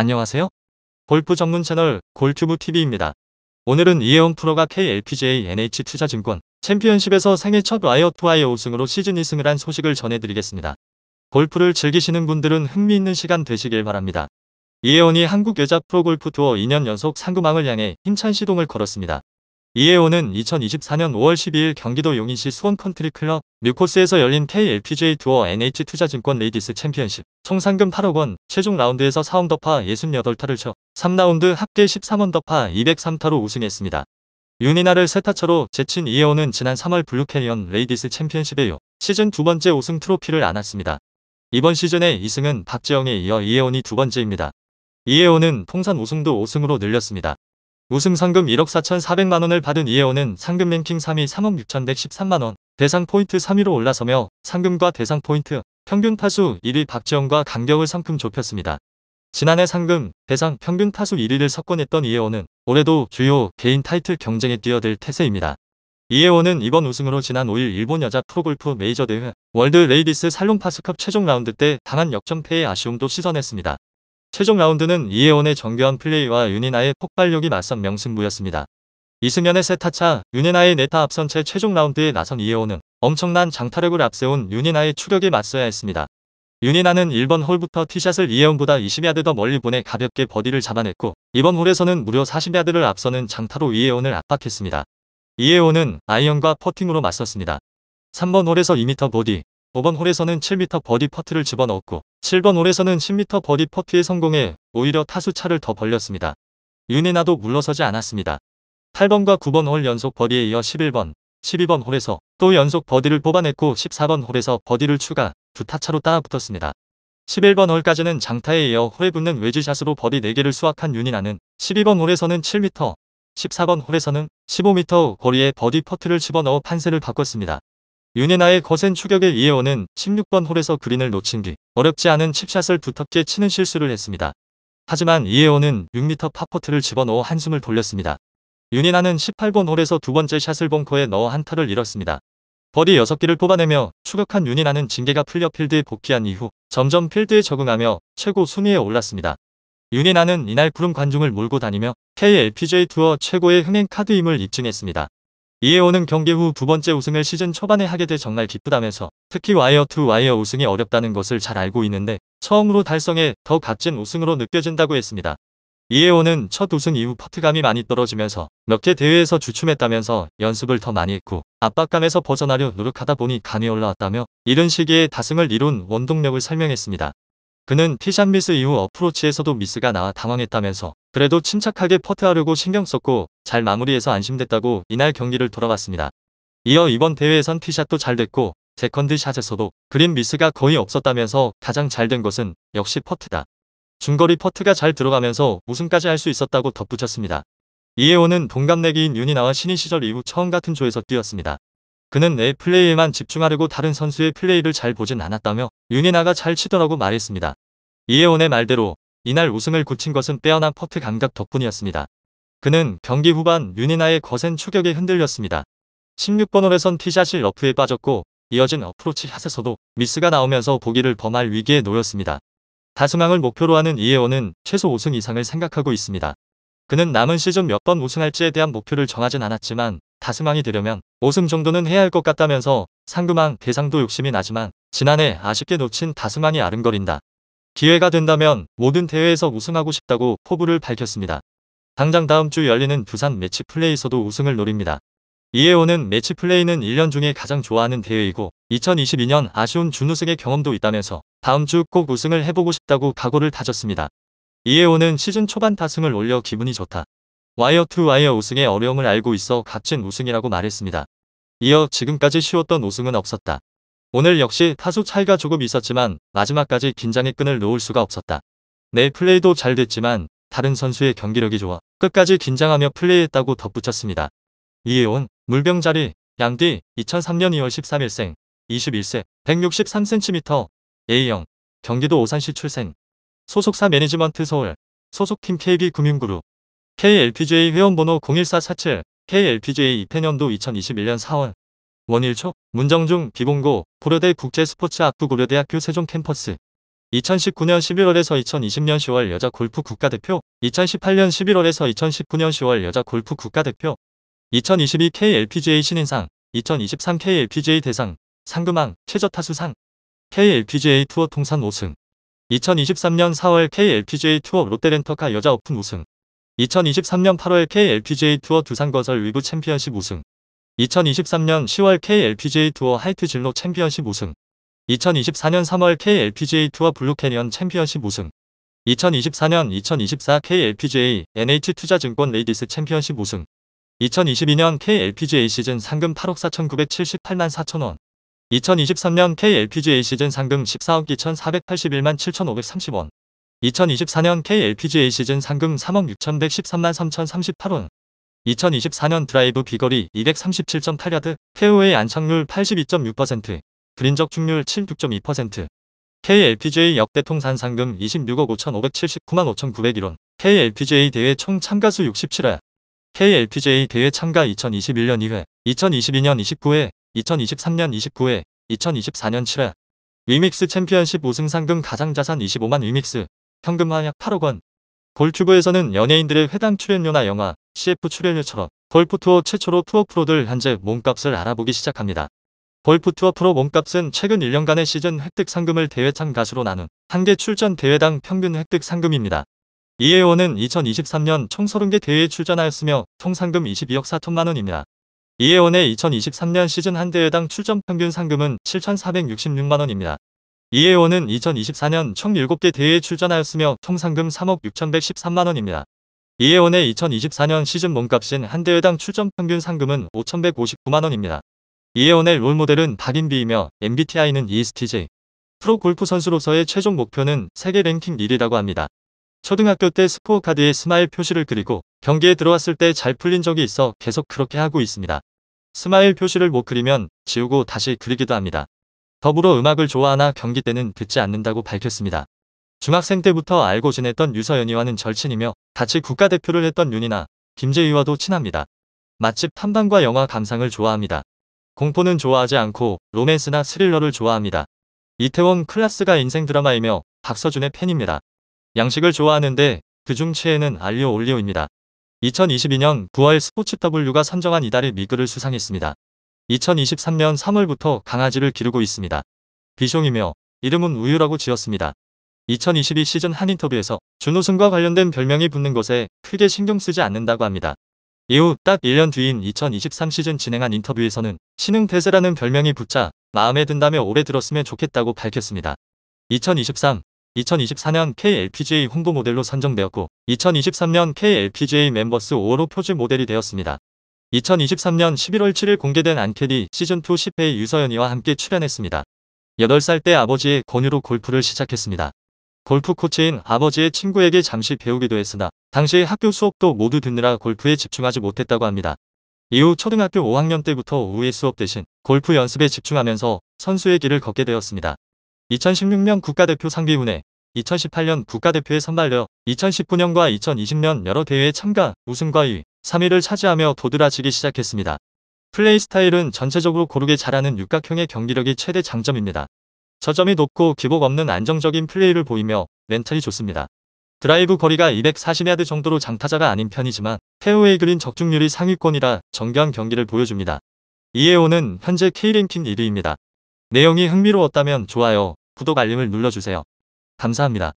안녕하세요. 골프 전문 채널 골튜브TV입니다. 오늘은 이혜원 프로가 KLPGA NH투자증권 챔피언십에서 생애 첫 와이어투와의 우승으로 시즌 2승을 한 소식을 전해드리겠습니다. 골프를 즐기시는 분들은 흥미있는 시간 되시길 바랍니다. 이혜원이 한국 여자 프로골프 투어 2년 연속 상금왕을 향해 힘찬 시동을 걸었습니다. 이에오는 2024년 5월 12일 경기도 용인시 수원컨트리클럽 뮤코스에서 열린 KLPGA 투어 NH투자증권 레이디스 챔피언십 총 상금 8억 원 최종 라운드에서 4언 더파 68타를 쳐 3라운드 합계 1 3원 더파 203타로 우승했습니다. 윤니나를 세타처로 제친 이에오는 지난 3월 블루캐니언 레이디스 챔피언십에 요 시즌 두 번째 우승 트로피를 안았습니다. 이번 시즌의 2승은 박지영에 이어 이에온이 두 번째입니다. 이에온은 통산 우승도 5승으로 늘렸습니다. 우승 상금 1억 4,400만원을 받은 이혜원은 상금 랭킹 3위 3억 6,113만원, 대상 포인트 3위로 올라서며 상금과 대상 포인트, 평균 타수 1위 박지영과 간격을 상큼 좁혔습니다. 지난해 상금, 대상, 평균 타수 1위를 석권했던 이혜원은 올해도 주요 개인 타이틀 경쟁에 뛰어들 태세입니다. 이혜원은 이번 우승으로 지난 5일 일본 여자 프로골프 메이저 대회 월드 레이디스 살롱 파스컵 최종 라운드 때 당한 역전패의 아쉬움도 씻어냈습니다. 최종 라운드는 이혜원의 정교한 플레이와 윤이나의 폭발력이 맞선 명승부였습니다. 이승연의 세타차, 윤이나의 네타 앞선 채 최종 라운드에 나선 이혜원은 엄청난 장타력을 앞세운 윤이나의 추격에 맞서야 했습니다. 윤이나는 1번 홀부터 티샷을 이혜원보다 20야드 더 멀리 보내 가볍게 버디를 잡아냈고 이번 홀에서는 무려 40야드를 앞서는 장타로 이혜원을 압박했습니다. 이혜원은 아이언과 퍼팅으로 맞섰습니다. 3번 홀에서 2m 보디, 5번 홀에서는 7m 버디 퍼트를 집어넣었고 7번 홀에서는 10m 버디 퍼트에 성공해 오히려 타수 차를 더 벌렸습니다. 윤해나도 물러서지 않았습니다. 8번과 9번 홀 연속 버디에 이어 11번, 12번 홀에서 또 연속 버디를 뽑아냈고 14번 홀에서 버디를 추가 두 타차로 따라붙었습니다. 11번 홀까지는 장타에 이어 홀에 붙는 외지샷으로 버디 4개를 수확한 윤희나는 12번 홀에서는 7m, 14번 홀에서는 15m 거리에 버디 퍼트를 집어넣어 판세를 바꿨습니다. 윤혜나의 거센 추격에 이혜원은 16번 홀에서 그린을 놓친 뒤 어렵지 않은 칩샷을 두텁게 치는 실수를 했습니다. 하지만 이혜원은 6m 파포트를 집어넣어 한숨을 돌렸습니다. 윤희나는 18번 홀에서 두 번째 샷을 벙커에 넣어 한타를 잃었습니다. 버디 6개를 뽑아내며 추격한 윤희나는 징계가 풀려 필드에 복귀한 이후 점점 필드에 적응하며 최고 순위에 올랐습니다. 윤희나는 이날 구름 관중을 몰고 다니며 KLPJ 투어 최고의 흥행 카드임을 입증했습니다. 이에오는 경기 후 두 번째 우승을 시즌 초반에 하게 돼 정말 기쁘다면서 특히 와이어 투 와이어 우승이 어렵다는 것을 잘 알고 있는데 처음으로 달성해 더 값진 우승으로 느껴진다고 했습니다. 이에오는 첫 우승 이후 퍼트감이 많이 떨어지면서 몇 개 대회에서 주춤했다면서 연습을 더 많이 했고 압박감에서 벗어나려 노력하다 보니 감이 올라왔다며 이른 시기에 다승을 이룬 원동력을 설명했습니다. 그는 티샷 미스 이후 어프로치에서도 미스가 나와 당황했다면서 그래도 침착하게 퍼트하려고 신경 썼고 잘 마무리해서 안심됐다고 이날 경기를 돌아봤습니다. 이어 이번 대회에선 티샷도 잘 됐고 세컨드 샷에서도 그린 미스가 거의 없었다면서 가장 잘 된 것은 역시 퍼트다. 중거리 퍼트가 잘 들어가면서 우승까지 할 수 있었다고 덧붙였습니다. 이혜원은 동갑내기인 윤이나와 신인 시절 이후 처음 같은 조에서 뛰었습니다. 그는 내 플레이에만 집중하려고 다른 선수의 플레이를 잘 보진 않았다며 윤이나가 잘 치더라고 말했습니다. 이혜원의 말대로 이날 우승을 굳힌 것은 빼어난 퍼트 감각 덕분이었습니다. 그는 경기 후반 윤이나의 거센 추격에 흔들렸습니다. 16번 홀에선 티샷이 러프에 빠졌고 이어진 어프로치 샷에서도 미스가 나오면서 보기를 범할 위기에 놓였습니다. 다승왕을 목표로 하는 이혜원은 최소 5승 이상을 생각하고 있습니다. 그는 남은 시즌 몇 번 우승할지에 대한 목표를 정하진 않았지만 다스망이 되려면 5승 정도는 해야 할 것 같다면서 상금왕 대상도 욕심이 나지만 지난해 아쉽게 놓친 다스망이 아른거린다. 기회가 된다면 모든 대회에서 우승하고 싶다고 포부를 밝혔습니다. 당장 다음 주 열리는 부산 매치플레이에서도 우승을 노립니다. 이에호는 매치플레이는 1년 중에 가장 좋아하는 대회이고 2022년 아쉬운 준우승의 경험도 있다면서 다음 주 꼭 우승을 해보고 싶다고 각오를 다졌습니다. 이에호는 시즌 초반 다승을 올려 기분이 좋다. 와이어 투 와이어 우승의 어려움을 알고 있어 값진 우승이라고 말했습니다. 이어 지금까지 쉬웠던 우승은 없었다. 오늘 역시 타수 차이가 조금 있었지만 마지막까지 긴장의 끈을 놓을 수가 없었다. 내 네, 플레이도 잘 됐지만 다른 선수의 경기력이 좋아 끝까지 긴장하며 플레이했다고 덧붙였습니다. 이혜원, 물병자리, 양디, 2003년 2월 13일생, 21세, 163cm, A형, 경기도 오산시 출생, 소속사 매니지먼트 서울, 소속팀 KB 금융그룹, KLPJ 회원번호 01447, KLPJ 입회년도 2021년 4월 원일초, 문정중, 비봉고, 고려대 국제스포츠학부 고려대학교 세종 캠퍼스 2019년 11월에서 2020년 10월 여자 골프 국가대표 2018년 11월에서 2019년 10월 여자 골프 국가대표 2022 KLPGA 신인상 2023 KLPGA 대상 상금왕 최저타수상 KLPGA 투어 통산 5승 2023년 4월 KLPGA 투어 롯데렌터카 여자 오픈 우승 2023년 8월 KLPGA 투어 두산거설 위브 챔피언십 우승 2023년 10월 KLPGA 투어 하이트 진로 챔피언십 우승 2024년 3월 KLPGA 투어 블루캐니언 챔피언십 우승 2024년 2024 KLPGA NH투자증권 레이디스 챔피언십 우승 2022년 KLPGA 시즌 상금 8억 4,978만 4천원 2023년 KLPGA 시즌 상금 14억 2,481만 7,530원 2024년 KLPGA 시즌 상금 3억 6,113만 3,038원 2024년 드라이브 비거리 237.8야드 페어웨이 안착률 82.6% 그린적 충률76.2% KLPGA 역대 통산 상금 26억 5,579만 5,901원 KLPGA 대회 총 참가수 67회 KLPGA 대회 참가 2021년 2회 2022년 29회 2023년 29회 2024년 7회 위믹스 챔피언십 우승 상금 가상자산 25만 위믹스 현금 만약 8억 원. 골튜브에서는 연예인들의 회당 출연료나 영화, CF 출연료처럼 골프투어 최초로 투어 프로들 현재 몸값을 알아보기 시작합니다. 골프투어 프로 몸값은 최근 1년간의 시즌 획득 상금을 대회 참가수로 나눈 한 개 출전 대회당 평균 획득 상금입니다. 이 회원은 2023년 총 30개 대회에 출전하였으며 총 상금 22억 4천만 원입니다. 이 회원의 2023년 시즌 한 대회당 출전 평균 상금은 7,466만 원입니다. 이혜원은 2024년 총 7개 대회에 출전하였으며 총 상금 3억 6,113만원입니다. 이혜원의 2024년 시즌 몸값인 한 대회당 출전 평균 상금은 5,159만원입니다. 이혜원의 롤모델은 박인비이며 MBTI는 ESTJ. 프로 골프 선수로서의 최종 목표는 세계 랭킹 1위라고 합니다. 초등학교 때 스포어 카드에 스마일 표시를 그리고 경기에 들어왔을 때 잘 풀린 적이 있어 계속 그렇게 하고 있습니다. 스마일 표시를 못 그리면 지우고 다시 그리기도 합니다. 더불어 음악을 좋아하나 경기 때는 듣지 않는다고 밝혔습니다. 중학생 때부터 알고 지냈던 유서연이와는 절친이며 같이 국가대표를 했던 윤이나 김재희와도 친합니다. 맛집 탐방과 영화 감상을 좋아합니다. 공포는 좋아하지 않고 로맨스나 스릴러를 좋아합니다. 이태원 클라스가 인생 드라마이며 박서준의 팬입니다. 양식을 좋아하는데 그 중 최애는 알리오 올리오입니다. 2022년 9월 스포츠 W가 선정한 이달의 미그를 수상했습니다. 2023년 3월부터 강아지를 기르고 있습니다. 비숑이며 이름은 우유라고 지었습니다. 2022 시즌 한 인터뷰에서 준우승과 관련된 별명이 붙는 것에 크게 신경 쓰지 않는다고 합니다. 이후 딱 1년 뒤인 2023 시즌 진행한 인터뷰에서는 신흥 대세라는 별명이 붙자 마음에 든다며 오래 들었으면 좋겠다고 밝혔습니다. 2023, 2024년 KLPGA 홍보 모델로 선정되었고 2023년 KLPGA 멤버스 5호로 표지 모델이 되었습니다. 2023년 11월 7일 공개된 안케디 시즌2 10회의 유서연이와 함께 출연했습니다. 8살 때 아버지의 권유로 골프를 시작했습니다. 골프 코치인 아버지의 친구에게 잠시 배우기도 했으나 당시 학교 수업도 모두 듣느라 골프에 집중하지 못했다고 합니다. 이후 초등학교 5학년 때부터 오후의 수업 대신 골프 연습에 집중하면서 선수의 길을 걷게 되었습니다. 2016년 국가대표 상비훈에 2018년 국가대표에 선발되어 2019년과 2020년 여러 대회에 참가, 우승과 2, 3위를 차지하며 도드라지기 시작했습니다. 플레이 스타일은 전체적으로 고르게 잘하는 육각형의 경기력이 최대 장점입니다. 저점이 높고 기복 없는 안정적인 플레이를 보이며 멘탈이 좋습니다. 드라이브 거리가 240야드 정도로 장타자가 아닌 편이지만 페어웨이 그린 적중률이 상위권이라 정교한 경기를 보여줍니다. 이에오는 현재 K랭킹 1위입니다. 내용이 흥미로웠다면 좋아요, 구독 알림을 눌러주세요. 감사합니다.